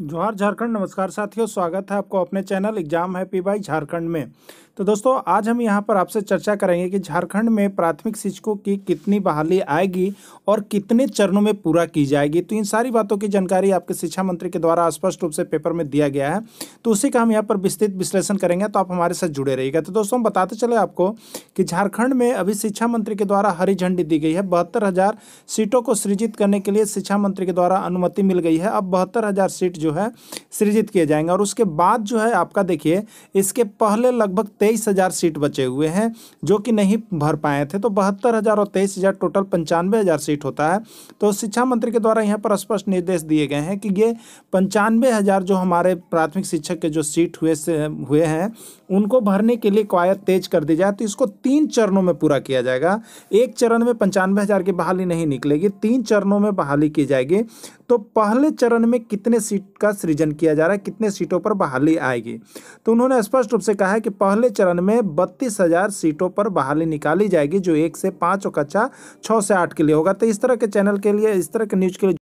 जोहार झारखंड नमस्कार साथियों स्वागत है आपको अपने चैनल एग्जाम हैप्पी बाई झारखंड में तो दोस्तों आज हम यहाँ पर आपसे चर्चा करेंगे कि झारखंड में प्राथमिक शिक्षकों की कितनी बहाली आएगी और कितने चरणों में पूरा की जाएगी तो इन सारी बातों की जानकारी आपके शिक्षा मंत्री के द्वारा स्पष्ट रूप से पेपर में दिया गया है तो उसी का हम यहाँ पर विस्तृत विश्लेषण करेंगे तो आप हमारे साथ जुड़े रहिएगा तो दोस्तों हम बताते चले आपको कि झारखंड में अभी शिक्षा मंत्री के द्वारा हरी झंडी दी गई है बहत्तर सीटों को सृजित करने के लिए शिक्षा मंत्री के द्वारा अनुमति मिल गई है अब बहत्तर सीट जो है सृजित किए जाएंगे और उसके बाद जो है आपका देखिए इसके पहले लगभग तेईस हज़ार सीट बचे हुए हैं जो कि नहीं भर पाए थे तो बहत्तर हज़ार और तेईस हज़ार टोटल पंचानवे हज़ार सीट होता है तो शिक्षा मंत्री के द्वारा यहाँ पर स्पष्ट निर्देश दिए गए हैं कि ये पंचानवे हज़ार जो हमारे प्राथमिक शिक्षक के जो सीट हुए से हुए हैं उनको भरने के लिए कवायद तेज कर दी जाए तो इसको तीन चरणों में पूरा किया जाएगा एक चरण में पंचानवे हज़ार की बहाली नहीं निकलेगी तीन चरणों में बहाली की जाएगी तो पहले चरण में कितने सीट का सृजन किया जा रहा है कितने सीटों पर बहाली आएगी तो उन्होंने स्पष्ट रूप से कहा है कि पहले चरण में बत्तीस हज़ार सीटों पर बहाली निकाली जाएगी जो एक से पाँच और कक्षा छः से आठ के लिए होगा तो इस तरह के चैनल के लिए इस तरह के न्यूज़ के लिए